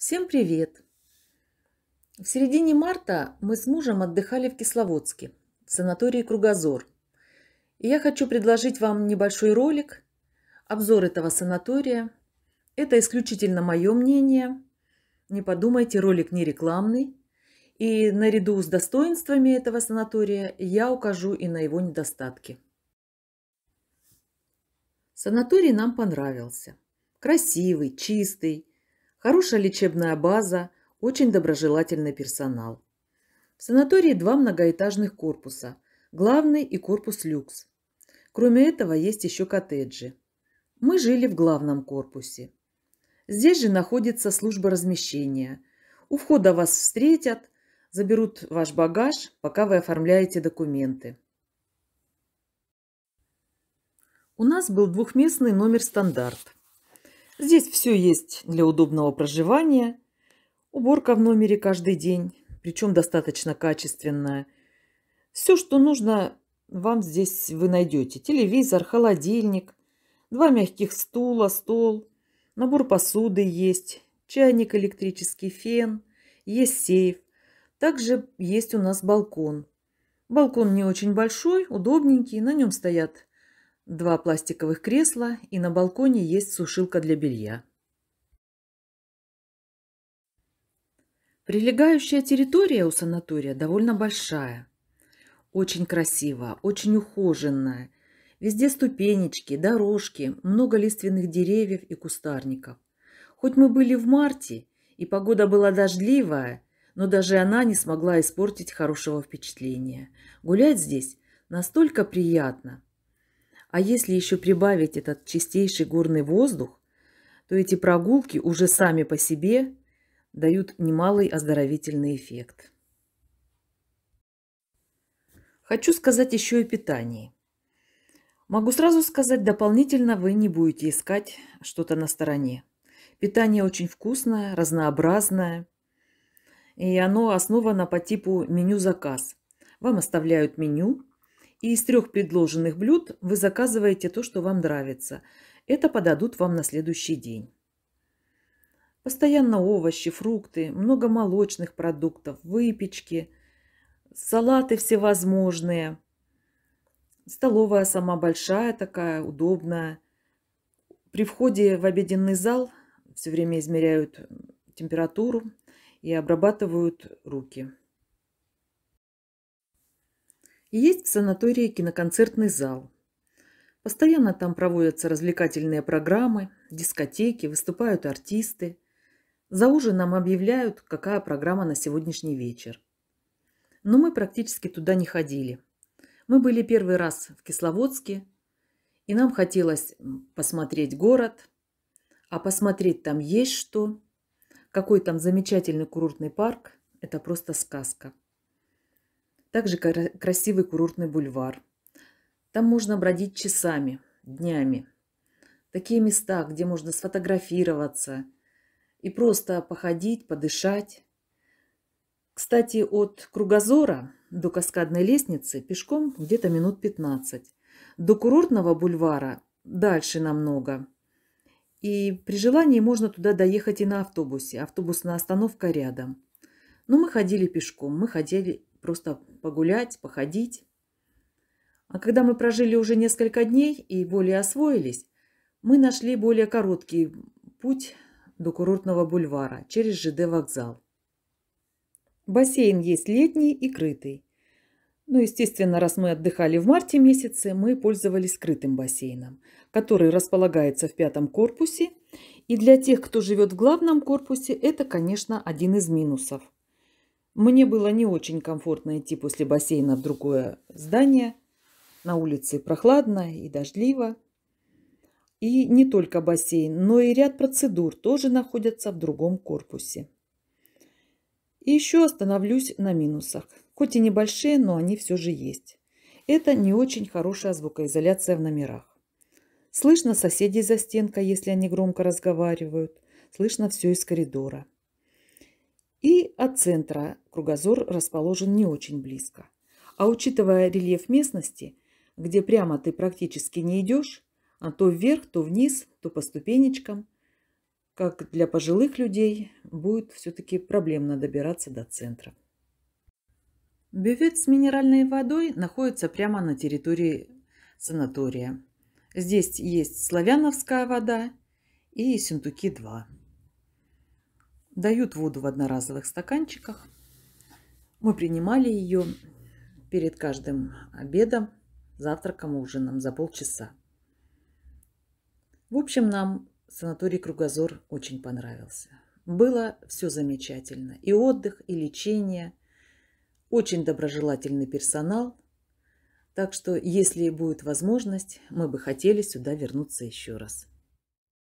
Всем привет! В середине марта мы с мужем отдыхали в Кисловодске, в санатории «Кругозор». И я хочу предложить вам небольшой ролик, обзор этого санатория. Это исключительно мое мнение. Не подумайте, ролик не рекламный. И наряду с достоинствами этого санатория я укажу и на его недостатки. Санаторий нам понравился. Красивый, чистый, хорошая лечебная база, очень доброжелательный персонал. В санатории два многоэтажных корпуса – главный и корпус люкс. Кроме этого есть еще коттеджи. Мы жили в главном корпусе. Здесь же находится служба размещения. У входа вас встретят, заберут ваш багаж, пока вы оформляете документы. У нас был двухместный номер стандарт – Здесь все есть для удобного проживания. Уборка в номере каждый день, причем достаточно качественная. Все, что нужно, вам здесь вы найдете. Телевизор, холодильник, два мягких стула, стол, набор посуды есть, чайник, электрический фен, есть сейф. Также есть у нас балкон. Балкон не очень большой, удобненький, на нем стоят два пластиковых кресла и на балконе есть сушилка для белья. Прилегающая территория у санатория довольно большая. Очень красиво, очень ухоженная. Везде ступенечки, дорожки, много лиственных деревьев и кустарников. Хоть мы были в марте, и погода была дождливая, но даже она не смогла испортить хорошего впечатления. Гулять здесь настолько приятно – а если еще прибавить этот чистейший горный воздух, то эти прогулки уже сами по себе дают немалый оздоровительный эффект. Хочу сказать еще и питание. Могу сразу сказать, дополнительно вы не будете искать что-то на стороне. Питание очень вкусное, разнообразное, и оно основано по типу меню-заказ. Вам оставляют меню, и из трех предложенных блюд вы заказываете то, что вам нравится. Это подадут вам на следующий день. Постоянно овощи, фрукты, много молочных продуктов, выпечки, салаты всевозможные. Столовая сама большая такая, удобная. При входе в обеденный зал все время измеряют температуру и обрабатывают руки. Есть в санатории киноконцертный зал. Постоянно там проводятся развлекательные программы, дискотеки, выступают артисты. За ужином объявляют, какая программа на сегодняшний вечер. Но мы практически туда не ходили. Мы были первый раз в Кисловодске, и нам хотелось посмотреть город, а посмотреть там есть что – какой там замечательный курортный парк, это просто сказка. Также красивый курортный бульвар. Там можно бродить часами, днями. Такие места, где можно сфотографироваться и просто походить, подышать. Кстати, от кругозора до каскадной лестницы пешком где-то минут 15. До курортного бульвара дальше намного. И при желании можно туда доехать и на автобусе. Автобусная остановка рядом. Но мы ходили пешком, мы ходили просто погулять, походить. А когда мы прожили уже несколько дней и более освоились, мы нашли более короткий путь до курортного бульвара через ЖД вокзал. Бассейн есть летний и крытый. Ну, естественно, раз мы отдыхали в марте месяце, мы пользовались скрытым бассейном, который располагается в пятом корпусе. И для тех, кто живет в главном корпусе, это, конечно, один из минусов – мне было не очень комфортно идти после бассейна в другое здание. На улице прохладно и дождливо. И не только бассейн, но и ряд процедур тоже находятся в другом корпусе. И еще остановлюсь на минусах. Хоть и небольшие, но они все же есть. Это не очень хорошая звукоизоляция в номерах. Слышно соседей за стенкой, если они громко разговаривают. Слышно все из коридора. И от центра кругозор расположен не очень близко. А учитывая рельеф местности, где прямо ты практически не идешь, а то вверх, то вниз, то по ступенечкам, как для пожилых людей, будет все-таки проблемно добираться до центра. Бювет с минеральной водой находится прямо на территории санатория. Здесь есть славяновская вода и синтуки-2. Дают воду в одноразовых стаканчиках. Мы принимали ее перед каждым обедом, завтраком, ужином за полчаса. В общем, нам санаторий «Кругозор» очень понравился. Было все замечательно. И отдых, и лечение. Очень доброжелательный персонал. Так что, если будет возможность, мы бы хотели сюда вернуться еще раз.